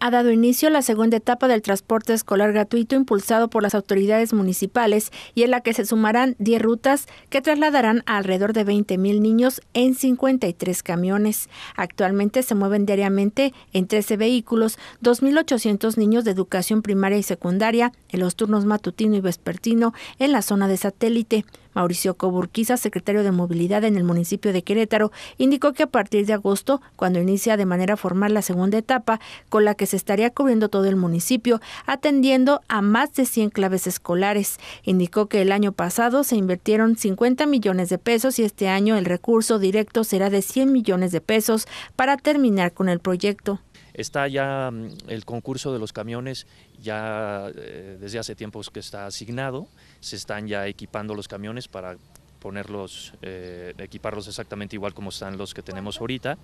ha dado inicio la segunda etapa del transporte escolar gratuito impulsado por las autoridades municipales y en la que se sumarán 10 rutas que trasladarán a alrededor de 20.000 niños en 53 camiones. Actualmente se mueven diariamente en 13 vehículos 2.800 niños de educación primaria y secundaria en los turnos matutino y vespertino en la zona de satélite. Mauricio Coburquiza, secretario de Movilidad en el municipio de Querétaro, indicó que a partir de agosto, cuando inicia de manera formal la segunda etapa, con la que se estaría cubriendo todo el municipio, atendiendo a más de 100 claves escolares. Indicó que el año pasado se invirtieron 50 millones de pesos y este año el recurso directo será de 100 millones de pesos para terminar con el proyecto. Está ya mm, el concurso de los camiones, ya eh, desde hace tiempos que está asignado, se están ya equipando los camiones para ponerlos, eh, equiparlos exactamente igual como están los que tenemos ahorita.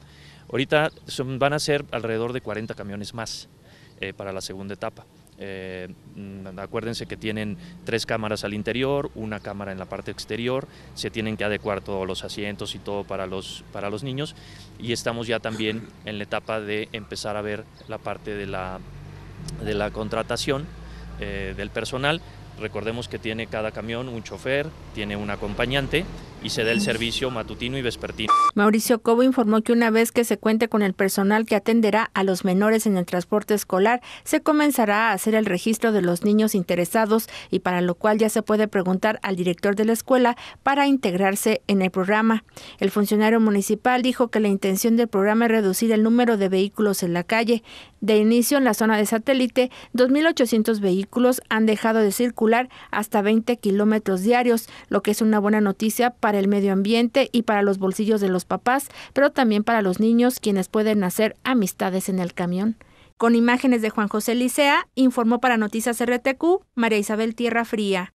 Ahorita van a ser alrededor de 40 camiones más eh, para la segunda etapa. Eh, mm, acuérdense que tienen tres cámaras al interior, una cámara en la parte exterior, se tienen que adecuar todos los asientos y todo para los, para los niños y estamos ya también en la etapa de empezar a ver la parte de la, contratación eh, del personal. Recordemos que tiene cada camión un chofer, tiene un acompañante y se dé el servicio matutino y vespertino. Mauricio Cobo informó que una vez que se cuente con el personal que atenderá a los menores en el transporte escolar, se comenzará a hacer el registro de los niños interesados y para lo cual ya se puede preguntar al director de la escuela para integrarse en el programa. El funcionario municipal dijo que la intención del programa es reducir el número de vehículos en la calle. De inicio en la zona de satélite, 2.800 vehículos han dejado de circular hasta 20 kilómetros diarios, lo que es una buena noticia para el medio ambiente y para los bolsillos de los papás, pero también para los niños quienes pueden hacer amistades en el camión. Con imágenes de Juan José Licea, informó para Noticias RTQ María Isabel Tierra Fría.